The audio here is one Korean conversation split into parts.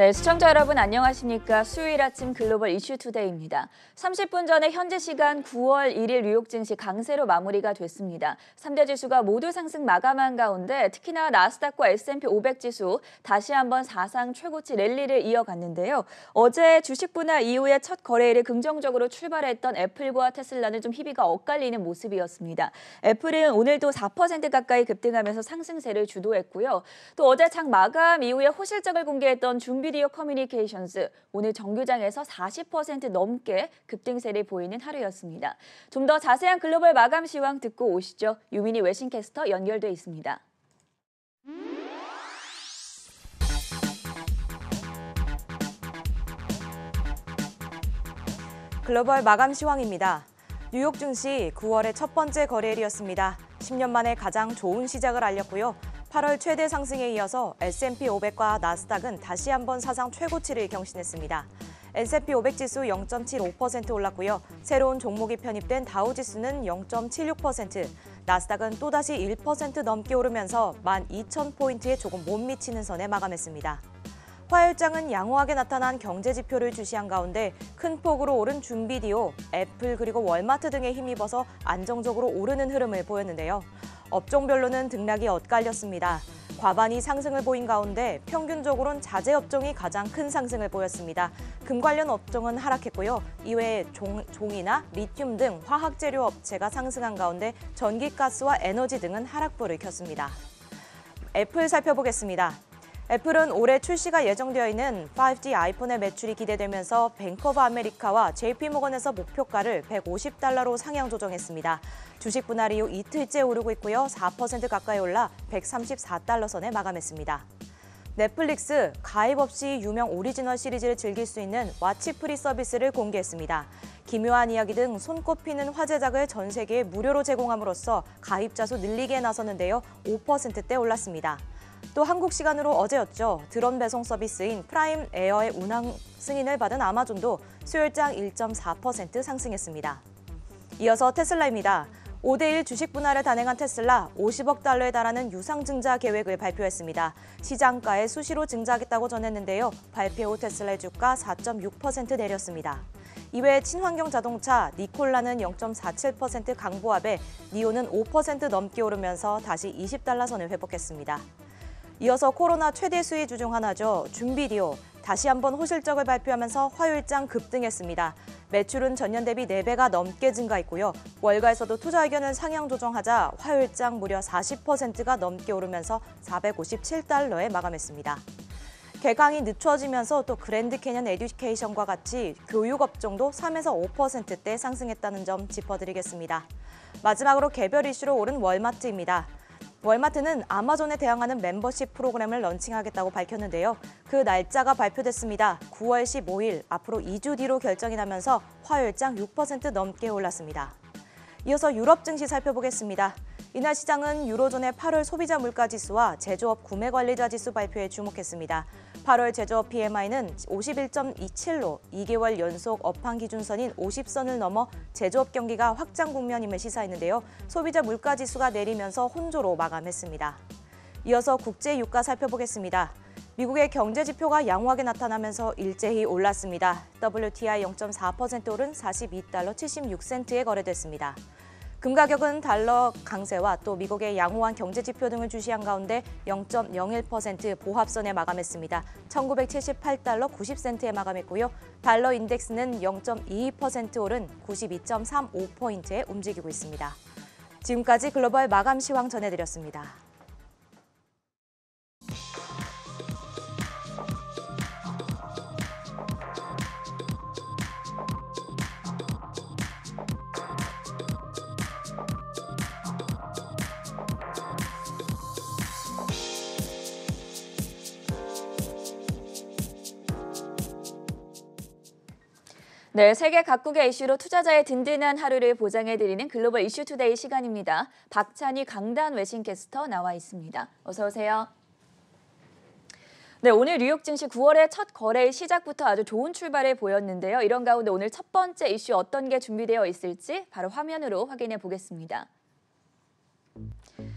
네, 시청자 여러분 안녕하십니까? 수요일 아침 글로벌 이슈 투데이입니다. 30분 전에 현재 시간 9월 1일 뉴욕 증시 강세로 마무리가 됐습니다. 3대 지수가 모두 상승 마감한 가운데 특히나 나스닥과 S&P 500 지수 다시 한번 사상 최고치 랠리를 이어갔는데요. 어제 주식 분할 이후에 첫 거래일에 긍정적으로 출발했던 애플과 테슬라는 좀 희비가 엇갈리는 모습이었습니다. 애플은 오늘도 4% 가까이 급등하면서 상승세를 주도했고요. 또 어제 장 마감 이후에 호실적을 공개했던 준비 미디어 커뮤니케이션스 오늘 정규장에서 40% 넘게 급등세를 보이는 하루였습니다. 좀 더 자세한 글로벌 마감 시황 듣고 오시죠. 유민희 외신캐스터 연결돼 있습니다. 글로벌 마감 시황입니다. 뉴욕 증시 9월의 첫 번째 거래일이었습니다. 10년 만에 가장 좋은 시작을 알렸고요. 8월 최대 상승에 이어서 S&P 500과 나스닥은 다시 한번 사상 최고치를 경신했습니다. S&P 500 지수 0.75% 올랐고요. 새로운 종목이 편입된 다우 지수는 0.76%, 나스닥은 또다시 1% 넘게 오르면서 12,000포인트에 조금 못 미치는 선에 마감했습니다. 화요일장은 양호하게 나타난 경제 지표를 주시한 가운데 큰 폭으로 오른 준비디오, 애플 그리고 월마트 등에 힘입어서 안정적으로 오르는 흐름을 보였는데요. 업종별로는 등락이 엇갈렸습니다. 과반이 상승을 보인 가운데 평균적으론 자재 업종이 가장 큰 상승을 보였습니다. 금 관련 업종은 하락했고요. 이외에 종, 종이나 리튬 등 화학재료 업체가 상승한 가운데 전기가스와 에너지 등은 하락불을 켰습니다. 애플 살펴보겠습니다. 애플은 올해 출시가 예정되어 있는 5G 아이폰의 매출이 기대되면서 뱅커브 아메리카와 JP모건에서 목표가를 150달러로 상향 조정했습니다. 주식 분할 이후 이틀째 오르고 있고요. 4% 가까이 올라 134달러 선에 마감했습니다. 넷플릭스 가입 없이 유명 오리지널 시리즈를 즐길 수 있는 와치프리 서비스를 공개했습니다. 기묘한 이야기 등 손꼽히는 화제작을 전 세계에 무료로 제공함으로써 가입자 수 늘리기에 나섰는데요. 5%대 올랐습니다. 또 한국 시간으로 어제였죠. 드론 배송 서비스인 프라임 에어의 운항 승인을 받은 아마존도 수요일장 1.4% 상승했습니다. 이어서 테슬라입니다. 5대1 주식 분할을 단행한 테슬라 50억 달러에 달하는 유상 증자 계획을 발표했습니다. 시장가에 수시로 증자하겠다고 전했는데요. 발표 후 테슬라의 주가 4.6% 내렸습니다. 이외에 친환경 자동차 니콜라는 0.47% 강보합에 니오는 5% 넘게 오르면서 다시 20달러 선을 회복했습니다. 이어서 코로나 최대 수혜주 중 하나죠. 준비디오. 다시 한번 호실적을 발표하면서 화요일장 급등했습니다. 매출은 전년 대비 4배가 넘게 증가했고요. 월가에서도 투자 의견을 상향 조정하자 화요일장 무려 40%가 넘게 오르면서 457달러에 마감했습니다. 개강이 늦춰지면서 또 그랜드 캐년 에듀케이션과 같이 교육 업종도 3에서 5%대 상승했다는 점 짚어드리겠습니다. 마지막으로 개별 이슈로 오른 월마트입니다. 월마트는 아마존에 대항하는 멤버십 프로그램을 런칭하겠다고 밝혔는데요. 그 날짜가 발표됐습니다. 9월 15일 앞으로 2주 뒤로 결정이 나면서 화요일장 6% 넘게 올랐습니다. 이어서 유럽 증시 살펴보겠습니다. 이날 시장은 유로존의 8월 소비자 물가 지수와 제조업 구매 관리자 지수 발표에 주목했습니다. 8월 제조업 PMI는 51.27로 2개월 연속 업황 기준선인 50선을 넘어 제조업 경기가 확장 국면임을 시사했는데요. 소비자 물가지수가 내리면서 혼조로 마감했습니다. 이어서 국제 유가 살펴보겠습니다. 미국의 경제 지표가 양호하게 나타나면서 일제히 올랐습니다. WTI 0.4% 오른 42달러 76센트에 거래됐습니다. 금 가격은 달러 강세와 또 미국의 양호한 경제 지표 등을 주시한 가운데 0.01% 보합선에 마감했습니다. 1978달러 90센트에 마감했고요. 달러 인덱스는 0.22% 오른 92.35포인트에 움직이고 있습니다. 지금까지 글로벌 마감 시황 전해드렸습니다. 네, 세계 각국의 이슈로 투자자의 든든한 하루를 보장해드리는 글로벌 이슈 투데이 시간입니다. 박찬희 강단 외신캐스터 나와 있습니다. 어서 오세요. 네, 오늘 뉴욕 증시 9월의 첫 거래의 시작부터 아주 좋은 출발을 보였는데요. 이런 가운데 오늘 첫 번째 이슈 어떤 게 준비되어 있을지 바로 화면으로 확인해 보겠습니다.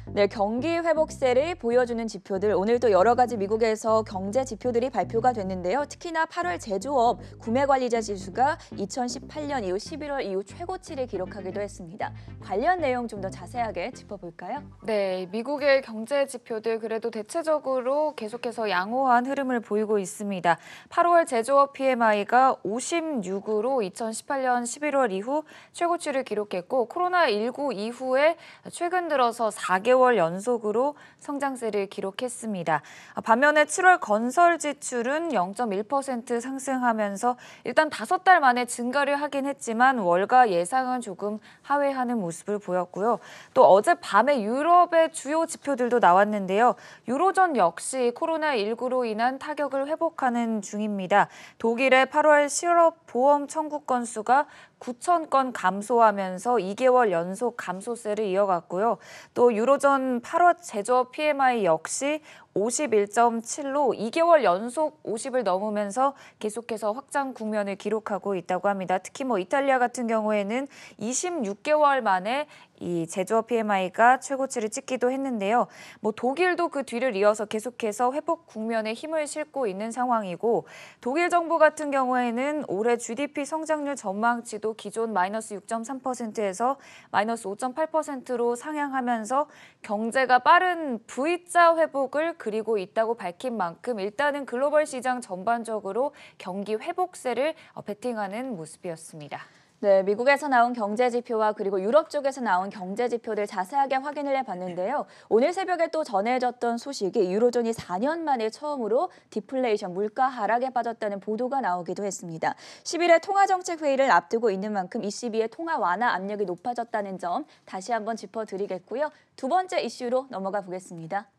네, 경기 회복세를 보여주는 지표들 오늘 도 여러 가지 미국에서 경제 지표들이 발표가 됐는데요. 특히나 8월 제조업 구매 관리자 지수가 2018년 이후 11월 이후 최고치를 기록하기도 했습니다. 관련 내용 좀 더 자세하게 짚어볼까요? 네, 미국의 경제 지표들 그래도 대체적으로 계속해서 양호한 흐름을 보이고 있습니다. 8월 제조업 PMI가 56으로 2018년 11월 이후 최고치를 기록했고 코로나19 이후에 최근 들어서 4개 6개월 연속으로 성장세를 기록했습니다. 반면에 7월 건설 지출은 0.1% 상승하면서 일단 다섯 달 만에 증가를 하긴 했지만 월가 예상은 조금 하회하는 모습을 보였고요. 또 어젯밤에 유럽의 주요 지표들도 나왔는데요. 유로전 역시 코로나19로 인한 타격을 회복하는 중입니다. 독일의 8월 실업 보험 청구 건수가 9천 건 감소하면서 2개월 연속 감소세를 이어갔고요. 또 유로존 8월 제조업 PMI 역시 51.7로 2개월 연속 50을 넘으면서 계속해서 확장 국면을 기록하고 있다고 합니다. 특히 뭐 이탈리아 같은 경우에는 26개월 만에 이 제조업 PMI가 최고치를 찍기도 했는데요. 뭐 독일도 그 뒤를 이어서 계속해서 회복 국면에 힘을 실고 있는 상황이고 독일 정부 같은 경우에는 올해 GDP 성장률 전망치도 기존 마이너스 6.3%에서 마이너스 5.8%로 상향하면서 경제가 빠른 V자 회복을 그리고 있다고 밝힌 만큼 일단은 글로벌 시장 전반적으로 경기 회복세를 어, 베팅하는 모습이었습니다. 네, 미국에서 나온 경제 지표와 그리고 유럽 쪽에서 나온 경제 지표들 자세하게 확인을 해봤는데요. 오늘 새벽에 또 전해졌던 소식이 유로존이 4년 만에 처음으로 디플레이션 물가 하락에 빠졌다는 보도가 나오기도 했습니다. 10일에 통화정책 회의를 앞두고 있는 만큼 ECB의 통화 완화 압력이 높아졌다는 점 다시 한번 짚어드리겠고요. 두 번째 이슈로 넘어가 보겠습니다.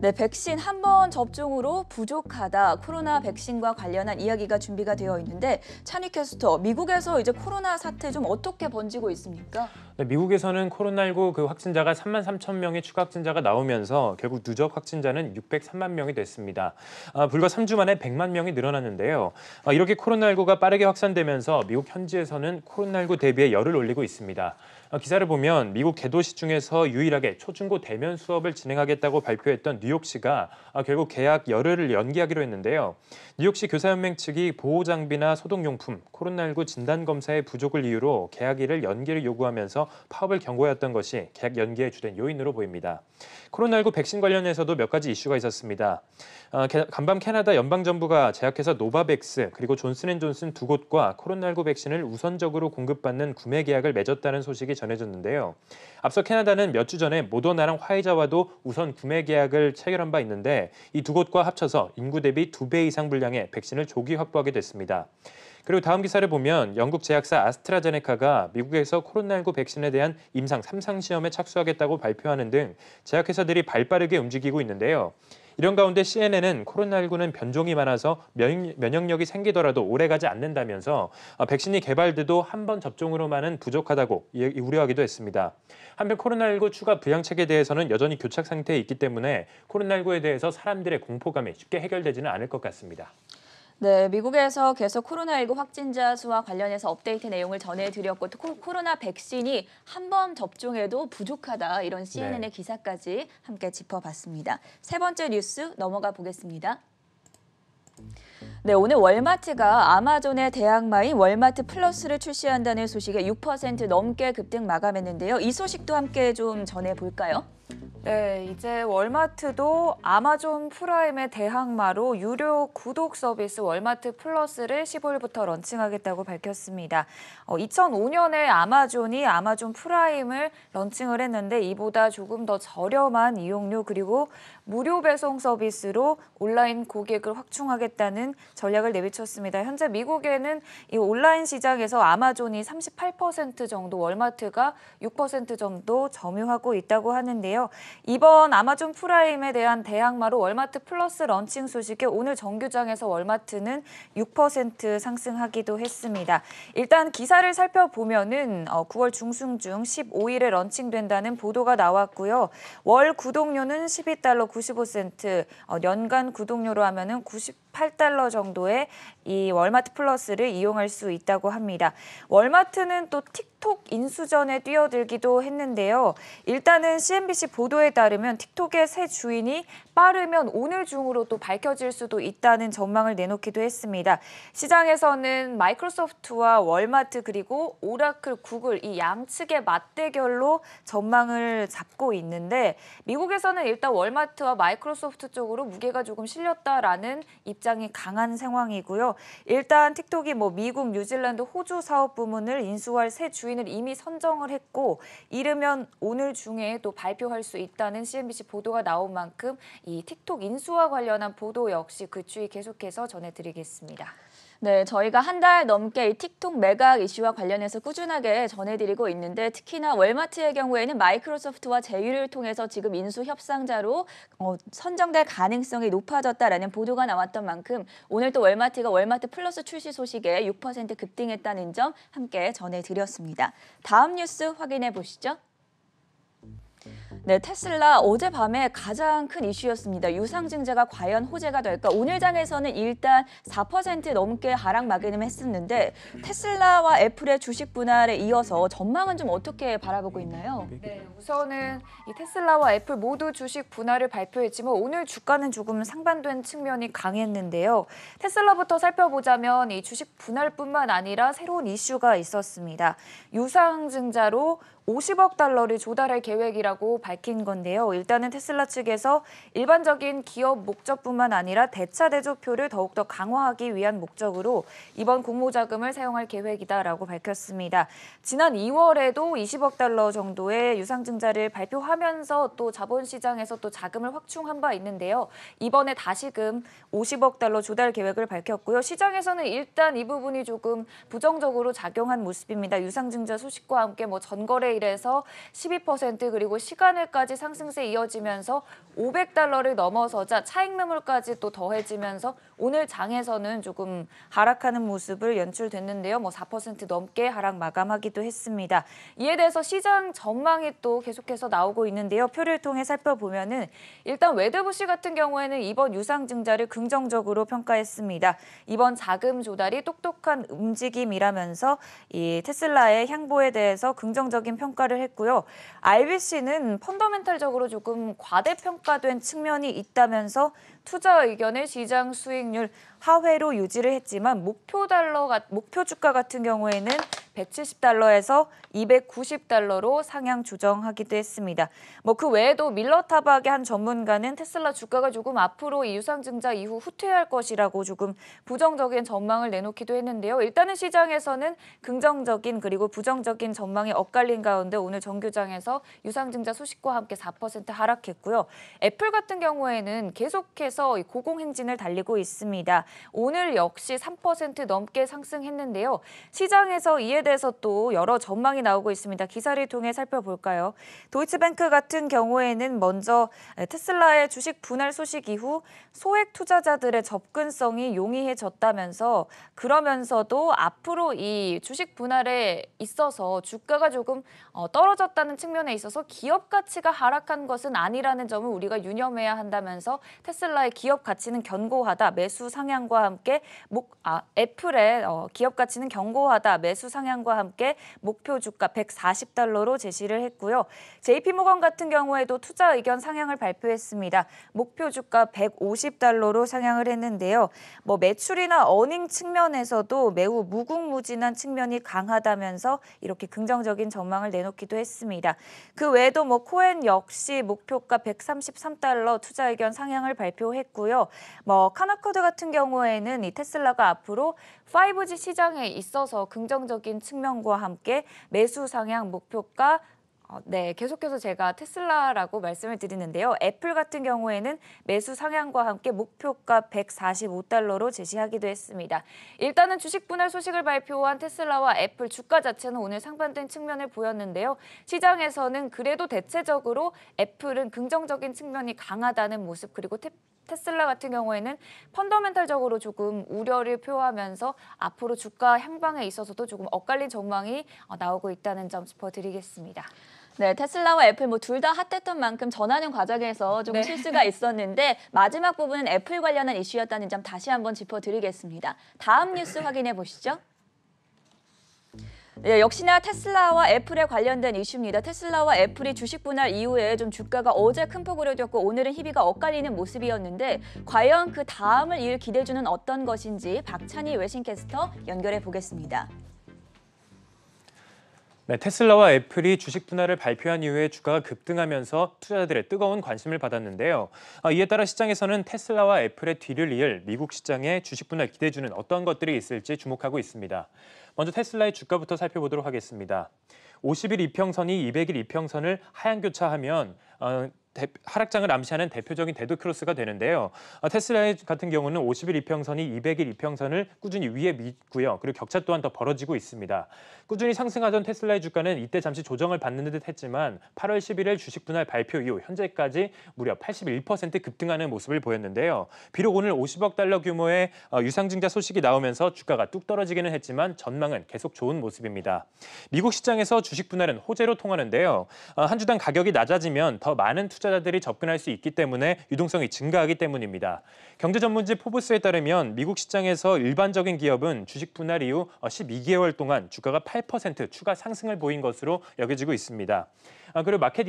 네, 백신 한 번 접종으로 부족하다. 코로나 백신과 관련한 이야기가 준비가 되어 있는데 찬희 캐스터, 미국에서 이제 코로나 사태 좀 어떻게 번지고 있습니까? 네, 미국에서는 코로나19 그 확진자가 3만 3천 명의 추가 확진자가 나오면서 결국 누적 확진자는 603만 명이 됐습니다. 아, 불과 3주 만에 100만 명이 늘어났는데요. 아, 이렇게 코로나19가 빠르게 확산되면서 미국 현지에서는 코로나19 대비에 열을 올리고 있습니다. 어, 기사를 보면 미국 개도시 중에서 유일하게 초중고 대면 수업을 진행하겠다고 발표했던 뉴욕시가 어, 결국 계약 열흘을 연기하기로 했는데요. 뉴욕시 교사연맹 측이 보호 장비나 소독용품, 코로나19 진단 검사의 부족을 이유로 계약일을 연기를 요구하면서 파업을 경고했던 것이 계약 연기의 주된 요인으로 보입니다. 코로나19 백신 관련해서도 몇 가지 이슈가 있었습니다. 어, 간밤 캐나다 연방 정부가 제약회사 노바백스 그리고 존슨앤존슨 두 곳과 코로나19 백신을 우선적으로 공급받는 구매 계약을 맺었다는 소식이 전해졌는데요. 앞서 캐나다는 몇 주 전에 모더나랑 화이자와도 우선 구매 계약을 체결한 바 있는데 이 두 곳과 합쳐서 인구 대비 두 배 이상 분량의 백신을 조기 확보하게 됐습니다. 그리고 다음 기사를 보면 영국 제약사 아스트라제네카가 미국에서 코로나19 백신에 대한 임상 3상 시험에 착수하겠다고 발표하는 등 제약회사들이 발빠르게 움직이고 있는데요. 이런 가운데 CNN은 코로나19는 변종이 많아서 면역력이 생기더라도 오래가지 않는다면서 어, 백신이 개발돼도 한 번 접종으로만은 부족하다고 예, 우려하기도 했습니다. 한편 코로나19 추가 부양책에 대해서는 여전히 교착 상태에 있기 때문에 코로나19에 대해서 사람들의 공포감이 쉽게 해결되지는 않을 것 같습니다. 네, 미국에서 계속 코로나19 확진자 수와 관련해서 업데이트 내용을 전해드렸고 또 코로나 백신이 한 번 접종해도 부족하다 이런 CNN의 네. 기사까지 함께 짚어봤습니다. 세 번째 뉴스 넘어가 보겠습니다. 네, 오늘 월마트가 아마존의 대항마인 월마트 플러스를 출시한다는 소식에 6% 넘게 급등 마감했는데요. 이 소식도 함께 좀 전해볼까요? 네, 이제 월마트도 아마존 프라임의 대항마로 유료 구독 서비스 월마트 플러스를 15일부터 런칭하겠다고 밝혔습니다. 어, 2005년에 아마존이 아마존 프라임을 런칭을 했는데 이보다 조금 더 저렴한 이용료 그리고 무료 배송 서비스로 온라인 고객을 확충하겠다는 전략을 내비쳤습니다. 현재 미국에는 이 온라인 시장에서 아마존이 38% 정도, 월마트가 6% 정도 점유하고 있다고 하는데요. 이번 아마존 프라임에 대한 대항마로 월마트 플러스 런칭 소식에 오늘 정규장에서 월마트는 6% 상승하기도 했습니다. 일단 기사를 살펴보면은 9월 어, 중순 중 15일에 런칭된다는 보도가 나왔고요. 월 구독료는 12달러 95센트, 어, 연간 구독료로 하면은 90 8달러 정도의 이 월마트 플러스를 이용할 수 있다고 합니다. 월마트는 또 틱톡 인수전에 뛰어들기도 했는데요. 일단은 CNBC 보도에 따르면 틱톡의 새 주인이 빠르면 오늘 중으로 또 밝혀질 수도 있다는 전망을 내놓기도 했습니다. 시장에서는 마이크로소프트와 월마트 그리고 오라클, 구글 이 양측의 맞대결로 전망을 잡고 있는데 미국에서는 일단 월마트와 마이크로소프트 쪽으로 무게가 조금 실렸다라는 입장 입장이 강한 상황이고요. 일단 틱톡이 뭐 미국, 뉴질랜드, 호주 사업 부문을 인수할 새 주인을 이미 선정을 했고 이르면 오늘 중에 또 발표할 수 있다는 CNBC 보도가 나온 만큼 이 틱톡 인수와 관련한 보도 역시 그 추이 계속해서 전해드리겠습니다. 네, 저희가 한 달 넘게 이 틱톡 매각 이슈와 관련해서 꾸준하게 전해드리고 있는데 특히나 월마트의 경우에는 마이크로소프트와 제휴를 통해서 지금 인수 협상자로 어, 선정될 가능성이 높아졌다라는 보도가 나왔던 만큼 오늘 또 월마트가 월마트 플러스 출시 소식에 6% 급등했다는 점 함께 전해드렸습니다. 다음 뉴스 확인해 보시죠. 네, 테슬라 어젯밤에 가장 큰 이슈였습니다. 유상증자가 과연 호재가 될까? 오늘장에서는 일단 4% 넘게 하락마개는 했었는데 테슬라와 애플의 주식 분할에 이어서 전망은 좀 어떻게 바라보고 있나요? 네, 우선은 이 테슬라와 애플 모두 주식 분할을 발표했지만 오늘 주가는 조금 상반된 측면이 강했는데요. 테슬라부터 살펴보자면 이 주식 분할뿐만 아니라 새로운 이슈가 있었습니다. 유상증자로 50억 달러를 조달할 계획이라고 밝힌 건데요. 일단은 테슬라 측에서 일반적인 기업 목적뿐만 아니라 대차 대조표를 더욱더 강화하기 위한 목적으로 이번 공모 자금을 사용할 계획이다라고 밝혔습니다. 지난 2월에도 20억 달러 정도의 유상증자를 발표하면서 또 자본시장에서 또 자금을 확충한 바 있는데요. 이번에 다시금 50억 달러 조달 계획을 밝혔고요. 시장에서는 일단 이 부분이 조금 부정적으로 작용한 모습입니다. 유상증자 소식과 함께 뭐 전거래 1에서 12% 그리고 시간을까지 상승세 이어지면서 500달러를 넘어서자 차익매물까지 또 더해지면서 오늘 장에서는 조금 하락하는 모습을 연출됐는데요. 뭐 4% 넘게 하락 마감하기도 했습니다. 이에 대해서 시장 전망이 또 계속해서 나오고 있는데요. 표를 통해 살펴보면은 일단 웨드부시 같은 경우에는 이번 유상증자를 긍정적으로 평가했습니다. 이번 자금 조달이 똑똑한 움직임이라면서 이 테슬라의 향보에 대해서 긍정적인 평가를 했고요. RBC는 펀더멘탈적으로 조금 과대평가된 측면이 있다면서 투자 의견을 시장 수익 수익률 하회로 유지를 했지만 목표 달러 목표 주가 같은 경우에는 170달러에서 290달러로 상향 조정하기도 했습니다. 뭐 그 외에도 밀러 타박의 한 전문가는 테슬라 주가가 조금 앞으로 이 유상증자 이후 후퇴할 것이라고 조금 부정적인 전망을 내놓기도 했는데요. 일단은 시장에서는 긍정적인 그리고 부정적인 전망이 엇갈린 가운데 오늘 정규장에서 유상증자 소식과 함께 4% 하락했고요. 애플 같은 경우에는 계속해서 고공행진을 달리고 있습니다. 오늘 역시 3% 넘게 상승했는데요. 시장에서 이에 대해서 또 여러 전망이 나오고 있습니다. 기사를 통해 살펴볼까요? 도이치뱅크 같은 경우에는 먼저 테슬라의 주식 분할 소식 이후 소액 투자자들의 접근성이 용이해졌다면서 그러면서도 앞으로 이 주식 분할에 있어서 주가가 조금 어, 떨어졌다는 측면에 있어서 기업 가치가 하락한 것은 아니라는 점을 우리가 유념해야 한다면서 테슬라의 기업 가치는 견고하다 매수 상향과 함께 목, 아, 애플의 어, 기업 가치는 견고하다 매수 상향 상과 함께 목표 주가 140달러로 제시를 했고요. JP모건 같은 경우에도 투자 의견 상향을 발표했습니다. 목표 주가 150달러로 상향을 했는데요. 뭐 매출이나 어닝 측면에서도 매우 무궁무진한 측면이 강하다면서 이렇게 긍정적인 전망을 내놓기도 했습니다. 그 외에도 뭐 코엔 역시 목표가 133달러 투자 의견 상향을 발표했고요. 뭐 카나코드 같은 경우에는 이 테슬라가 앞으로 5G 시장에 있어서 긍정적인 측면과 함께 매수 성향 목표가 어, 네, 계속해서 제가 테슬라라고 말씀을 드리는데요. 애플 같은 경우에는 매수 상향과 함께 목표가 145달러로 제시하기도 했습니다. 일단은 주식 분할 소식을 발표한 테슬라와 애플 주가 자체는 오늘 상반된 측면을 보였는데요. 시장에서는 그래도 대체적으로 애플은 긍정적인 측면이 강하다는 모습 그리고 테, 테슬라 같은 경우에는 펀더멘탈적으로 조금 우려를 표하면서 앞으로 주가 향방에 있어서도 조금 엇갈린 전망이 어, 나오고 있다는 점 짚어드리겠습니다. 네, 테슬라와 애플 뭐 둘 다 핫했던 만큼 전하는 과정에서 좀 네. 실수가 있었는데 마지막 부분은 애플 관련한 이슈였다는 점 다시 한번 짚어드리겠습니다. 다음 뉴스 확인해 보시죠. 예, 역시나 테슬라와 애플에 관련된 이슈입니다. 테슬라와 애플이 주식 분할 이후에 좀 주가가 어제 큰 폭으로 뛰었고 오늘은 희비가 엇갈리는 모습이었는데 과연 그 다음을 이을 기대주는 어떤 것인지 박찬희 외신캐스터 연결해 보겠습니다. 네, 테슬라와 애플이 주식 분할을 발표한 이후에 주가가 급등하면서 투자들의 뜨거운 관심을 받았는데요. 아, 이에 따라 시장에서는 테슬라와 애플의 뒤를 이을 미국 시장의 주식 분할 기대주는 어떤 것들이 있을지 주목하고 있습니다. 먼저 테슬라의 주가부터 살펴보도록 하겠습니다. 50일 이평선이 200일 이평선을 하향 교차하면 어, 하락장을 암시하는 대표적인 대도 크로스가 되는데요. 아, 테슬라 같은 경우는 50일 이평선이 200일 이평선을 꾸준히 위에 미고요. 그리고 격차 또한 더 벌어지고 있습니다. 꾸준히 상승하던 테슬라의 주가는 이때 잠시 조정을 받는 듯 했지만 8월 11일 주식 분할 발표 이후 현재까지 무려 81% 급등하는 모습을 보였는데요. 비록 오늘 50억 달러 규모의 어, 유상증자 소식이 나오면서 주가가 뚝 떨어지기는 했지만 전망은 계속 좋은 모습입니다. 미국 시장에서 주식 분할은 호재로 통하는데요. 아, 한 주당 가격이 낮아지면 더 많은 투자 투자자들이 접근할 수 있기 때문에 유동성이 증가하기 때문입니다. 경제 전문지 포브스에 따르면 미국 시장에서 일반적인 기업은 주식 분할 이후 12개월 어, 동안 주가가 8% 추가 상승을 보인 것으로 여겨지고 있습니다. 아, 그리고 마켓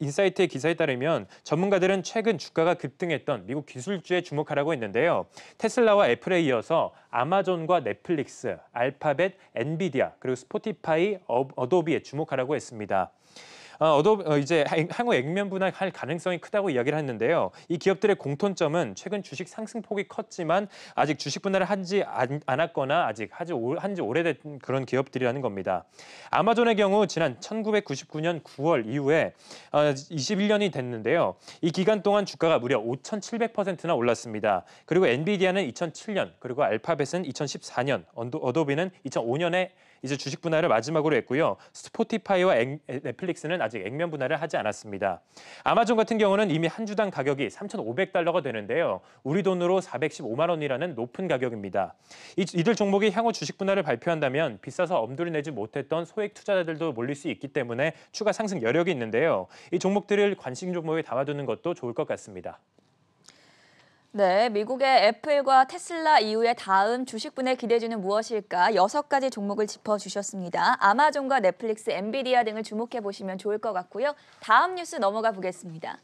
인사이트의 기사에 따르면 전문가들은 최근 주가가 급등했던 미국 기술주에 주목하라고 했는데요. 테슬라와 애플에 이어서 아마존과 넷플릭스, 알파벳, 엔비디아, 그리고 스포티파이, 어, 어도비에 주목하라고 했습니다. 어도 어, 이제 향후 액면 분할할 가능성이 크다고 이야기를 했는데요. 이 기업들의 공통점은 최근 주식 상승폭이 컸지만 아직 주식 분할을 하지 않았거나 아직 하지 한지 오래된 그런 기업들이라는 겁니다. 아마존의 경우 지난 1999년 9월 이후에 21년이 어, 됐는데요. 이 기간 동안 주가가 무려 5,700%나 올랐습니다. 그리고 엔비디아는 2007년, 그리고 알파벳은 2014년, 어도비는 2005년에 이제 주식 분할을 마지막으로 했고요. 스포티파이와 앵, 넷플릭스는 아직 액면 분할을 하지 않았습니다. 아마존 같은 경우는 이미 한 주당 가격이 3,500달러가 되는데요. 우리 돈으로 415만 원이라는 높은 가격입니다. 이, 이들 종목이 향후 주식 분할을 발표한다면 비싸서 엄두를 내지 못했던 소액 투자자들도 몰릴 수 있기 때문에 추가 상승 여력이 있는데요. 이 종목들을 관심 종목에 담아두는 것도 좋을 것 같습니다. 네, 미국의 애플과 테슬라 이후의 다음 주식분의 기대주는 무엇일까? 여섯 가지 종목을 짚어주셨습니다. 아마존과 넷플릭스, 엔비디아 등을 주목해보시면 좋을 것 같고요. 다음 뉴스 넘어가 보겠습니다.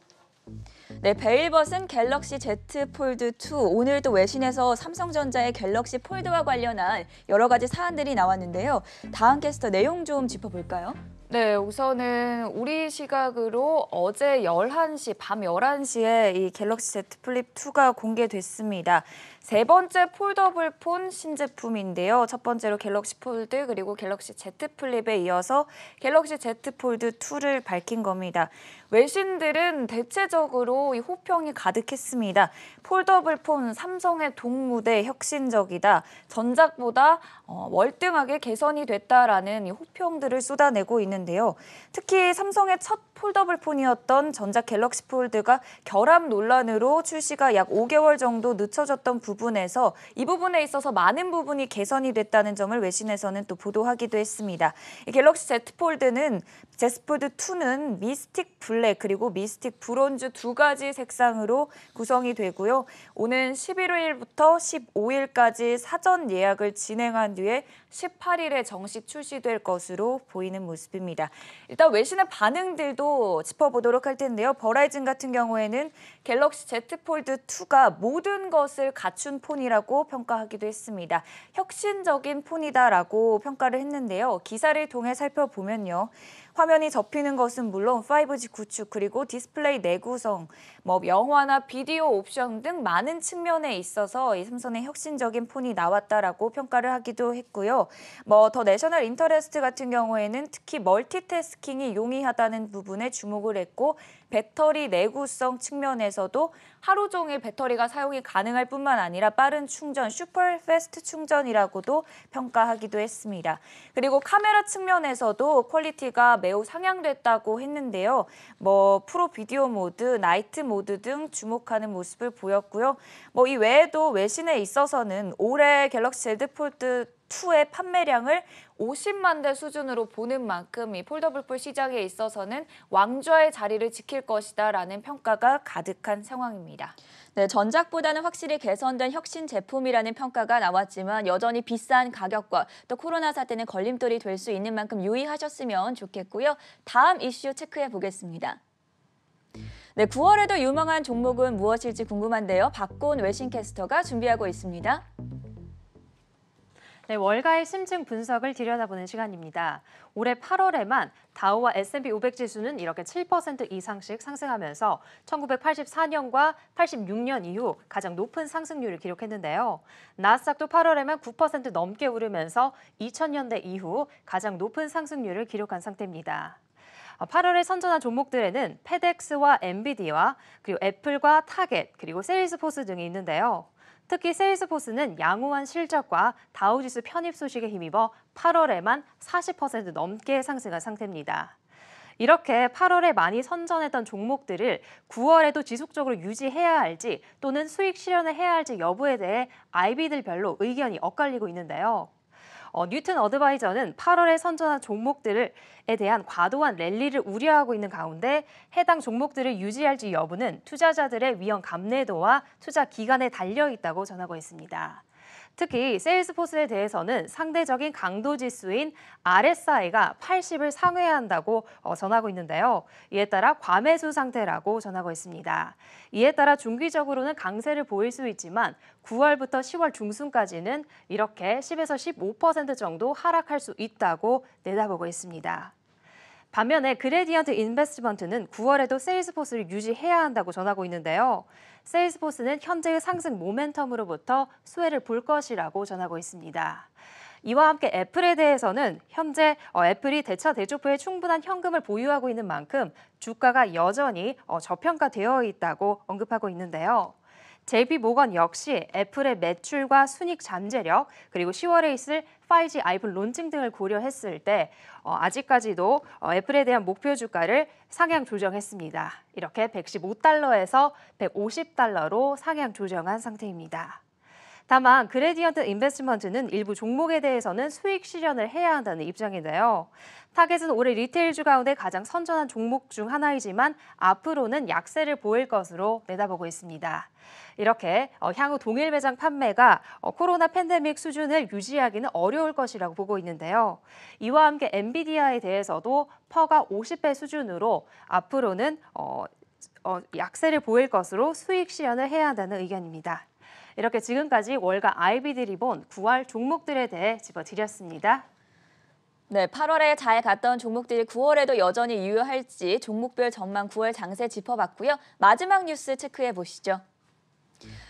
네, 베일벗은 갤럭시 Z 폴드2 오늘도 외신에서 삼성전자의 갤럭시 폴드와 관련한 여러 가지 사안들이 나왔는데요. 다음 캐스터 내용 좀 짚어볼까요? 네, 우선은 우리 시각으로 어제 11시, 밤 11시에 이 갤럭시 Z 플립 2가 공개됐습니다. 세 번째 폴더블 폰 신제품인데요. 첫 번째로 갤럭시 폴드 그리고 갤럭시 Z 플립에 이어서 갤럭시 Z 폴드 2를 밝힌 겁니다. 외신들은 대체적으로 이 호평이 가득했습니다. 폴더블 폰 삼성의 동무대 혁신적이다. 전작보다 어, 월등하게 개선이 됐다라는 이 호평들을 쏟아내고 있는데요. 특히 삼성의 첫 폴더블 폰이었던 전작 갤럭시 폴드가 결함 논란으로 출시가 약 5개월 정도 늦춰졌던 부분 부분에서 이 부분에 있어서 많은 부분이 개선이 됐다는 점을 외신에서는 또 보도하기도 했습니다. 갤럭시 Z 폴드는 제스포드 2는 미스틱 블랙 그리고 미스틱 브론즈 두 가지 색상으로 구성이 되고요. 오는 11일부터 15일까지 사전 예약을 진행한 뒤에 18일에 정식 출시될 것으로 보이는 모습입니다. 일단 외신의 반응들도 짚어보도록 할 텐데요. 버라이즌 같은 경우에는 갤럭시 Z 폴드 2가 모든 것을 갖추 맞춘 폰이라고 평가하기도 했습니다. 혁신적인 폰이다라고 평가를 했는데요. 기사를 통해 살펴보면요. 화면이 접히는 것은 물론 5G 구축 그리고 디스플레이 내구성, 뭐 영화나 비디오 옵션 등 많은 측면에 있어서 이 삼성의 혁신적인 폰이 나왔다라고 평가를 하기도 했고요. 뭐 더 내셔널 인터레스트 같은 경우에는 특히 멀티태스킹이 용이하다는 부분에 주목을 했고 배터리 내구성 측면에서도 하루 종일 배터리가 사용이 가능할 뿐만 아니라 빠른 충전, 슈퍼 패스트 충전이라고도 평가하기도 했습니다. 그리고 카메라 측면에서도 퀄리티가 매우 상향됐다고 했는데요. 뭐 프로 비디오 모드, 나이트 모드 등 주목하는 모습을 보였고요. 뭐 이 외에도 외신에 있어서는 올해 갤럭시 Z 폴드 2의 판매량을 50만 대 수준으로 보는 만큼 이 폴더블풀 시장에 있어서는 왕좌의 자리를 지킬 것이다라는 평가가 가득한 상황입니다. 네, 전작보다는 확실히 개선된 혁신 제품이라는 평가가 나왔지만 여전히 비싼 가격과 또 코로나 사태는 걸림돌이 될 수 있는 만큼 유의하셨으면 좋겠고요. 다음 이슈 체크해 보겠습니다. 네, 9월에도 유망한 종목은 무엇일지 궁금한데요. 박고은 외신캐스터가 준비하고 있습니다. 네, 월가의 심층 분석을 들여다보는 시간입니다. 올해 8월에만 다우와 S&P 500 지수는 이렇게 7% 이상씩 상승하면서 1984년과 86년 이후 가장 높은 상승률을 기록했는데요. 나스닥도 8월에만 9% 넘게 오르면서 2000년대 이후 가장 높은 상승률을 기록한 상태입니다. 8월에 선전한 종목들에는 페덱스와 엔비디와 그리고 애플과 타겟 그리고 세일즈포스 등이 있는데요. 특히 세일스포스는 양호한 실적과 다우지수 편입 소식에 힘입어 8월에만 40% 넘게 상승한 상태입니다. 이렇게 8월에 많이 선전했던 종목들을 9월에도 지속적으로 유지해야 할지 또는 수익 실현을 해야 할지 여부에 대해 아이비들별로 의견이 엇갈리고 있는데요. 어, 뉴튼 어드바이저는 8월에 선전한 종목들에 대한 과도한 랠리를 우려하고 있는 가운데 해당 종목들을 유지할지 여부는 투자자들의 위험 감내도와 투자 기간에 달려 있다고 전하고 있습니다. 특히 세일스포스에 대해서는 상대적인 강도 지수인 RSI가 80을 상회한다고 전하고 있는데요. 이에 따라 과매수 상태라고 전하고 있습니다. 이에 따라 중기적으로는 강세를 보일 수 있지만 9월부터 10월 중순까지는 이렇게 10에서 15% 정도 하락할 수 있다고 내다보고 있습니다. 반면에 그레디언트 인베스트먼트는 9월에도 세일스포스를 유지해야 한다고 전하고 있는데요. 세일스포스는 현재의 상승 모멘텀으로부터 수혜를 볼 것이라고 전하고 있습니다. 이와 함께 애플에 대해서는 현재 어, 애플이 대차 대조표에 충분한 현금을 보유하고 있는 만큼 주가가 여전히 어, 저평가되어 있다고 언급하고 있는데요. JP 모건 역시 애플의 매출과 순익 잠재력 그리고 10월에 있을 5G 아이폰 론칭 등을 고려했을 때 어, 아직까지도 어, 애플에 대한 목표 주가를 상향 조정했습니다. 이렇게 115달러에서 150달러로 상향 조정한 상태입니다. 다만 그레디언트 인베스먼트는 일부 종목에 대해서는 수익 실현을 해야 한다는 입장인데요. 타겟은 올해 리테일주 가운데 가장 선전한 종목 중 하나이지만 앞으로는 약세를 보일 것으로 내다보고 있습니다. 이렇게 어, 향후 동일 매장 판매가 어, 코로나 팬데믹 수준을 유지하기는 어려울 것이라고 보고 있는데요. 이와 함께 엔비디아에 대해서도 퍼가 50배 수준으로 앞으로는 어, 약세를 보일 것으로 수익 실현을 해야 한다는 의견입니다. 이렇게 지금까지 월가 IBD 리본 9월 종목들에 대해 짚어드렸습니다. 네, 8월에 잘 갔던 종목들이 9월에도 여전히 유효할지 종목별 전망 9월 장세 짚어봤고요. 마지막 뉴스 체크해 보시죠.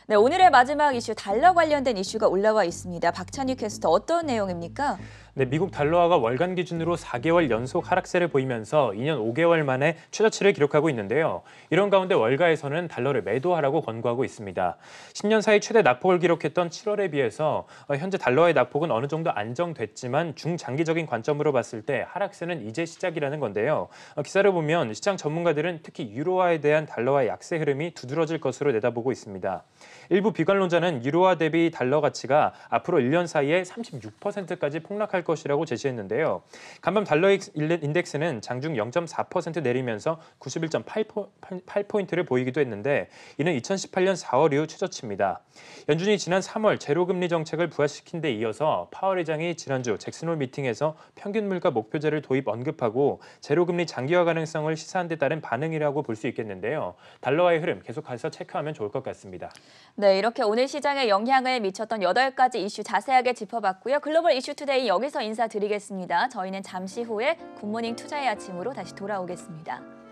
네, 오늘의 마지막 이슈 달러 관련된 이슈가 올라와 있습니다. 박찬희 캐스터 어떤 내용입니까? 네, 미국 달러화가 월간 기준으로 4개월 연속 하락세를 보이면서 2년 5개월 만에 최저치를 기록하고 있는데요. 이런 가운데 월가에서는 달러를 매도하라고 권고하고 있습니다. 10년 사이 최대 낙폭을 기록했던 7월에 비해서 어, 현재 달러의 화 낙폭은 어느 정도 안정됐지만 중장기적인 관점으로 봤을 때 하락세는 이제 시작이라는 건데요. 어, 기사를 보면 시장 전문가들은 특히 유로화에 대한 달러화의 약세 흐름이 두드러질 것으로 내다보고 있습니다. 일부 비관론자는 유로화 대비 달러 가치가 앞으로 1년 사이에 36%까지 폭락할 것이라고 제시했는데요. 간밤 달러 인덱스는 장중 0.4% 내리면서 91.8포인트를 보이기도 했는데 이는 2018년 4월 이후 최저치입니다. 연준이 지난 3월 제로금리 정책을 부활시킨 데 이어서 파월 회장이 지난주 잭슨홀 미팅에서 평균 물가 목표제를 도입 언급하고 제로금리 장기화 가능성을 시사한 데 따른 반응이라고 볼 수 있겠는데요. 달러화의 흐름 계속해서 체크하면 좋을 것 같습니다. 네, 이렇게 오늘 시장에 영향을 미쳤던 8가지 이슈 자세하게 짚어봤고요. 글로벌 이슈 투데이 여기서 여기서 인사드리겠습니다. 저희는 잠시 후에 굿모닝 투자의 아침으로 다시 돌아오겠습니다.